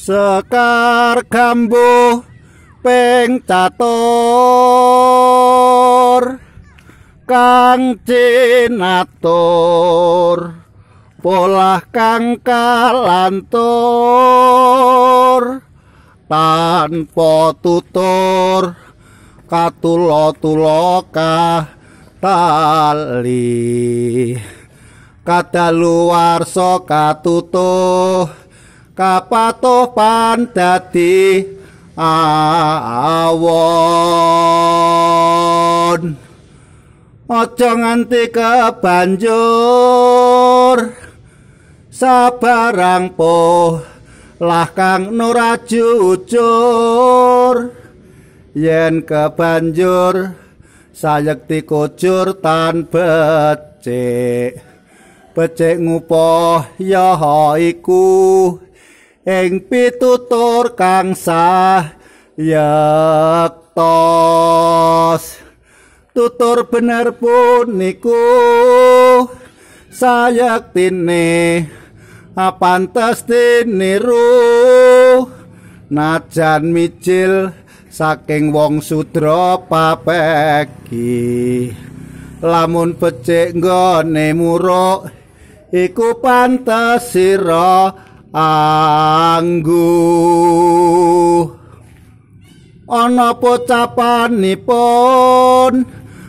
Sekar kambuh ping kang cinatur polah kang kalantur tanpa tutur katulotuloka tali kata luar so katutuh kapatoh pan dadi awon aja nganti kebanjur sabarang poh lah kang nora jujur yen kebanjur sayek dikujur tan becik becik ngupoh ya iku ing tutur kang sah yaktos tutur bener puniku sayak tine apantes tiniru najan micil saking wong sudra papeki lamun becik nggone muruk iku pantes sira angguh ana pocapanipun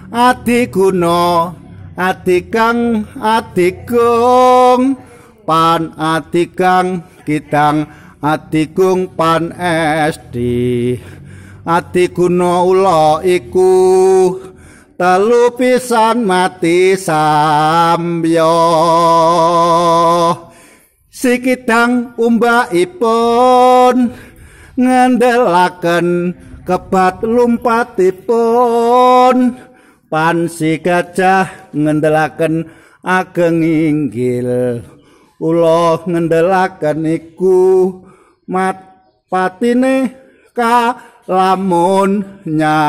adi guna adi kang adi gung pan adi kang kidang adi gung pan esdi adi guna ula iku telu pisan mati sambyo Sikidang umbaipun ngandelaken kebat lumpatipun pansi gajah ngandelaken ageng inggil ula ngandelaken iku mat patine kalamun nya